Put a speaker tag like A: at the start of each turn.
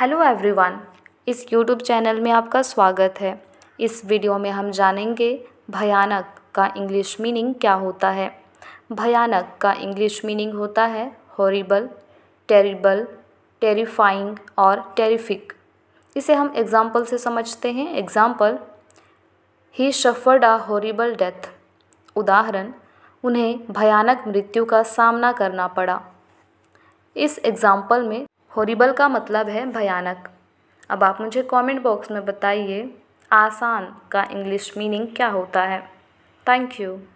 A: hello everyone इस YouTube channel में आपका स्वागत है इस वीडियो में हम जानेंगे भयानक का इंग्लिश मीनिंग क्या होता है भयानक का इंग्लिश मीनिंग होता है हॉरिबल टेरिबल टेरिफाइंग और टेरिफिक इसे हम एग्ज़ाम्पल से समझते हैं example he suffered a horrible death उदाहरण उन्हें भयानक मृत्यु का सामना करना पड़ा इस एग्ज़ाम्पल में होरिबल का मतलब है भयानक अब आप मुझे कमेंट बॉक्स में बताइए आसान का इंग्लिश मीनिंग क्या होता है थैंक यू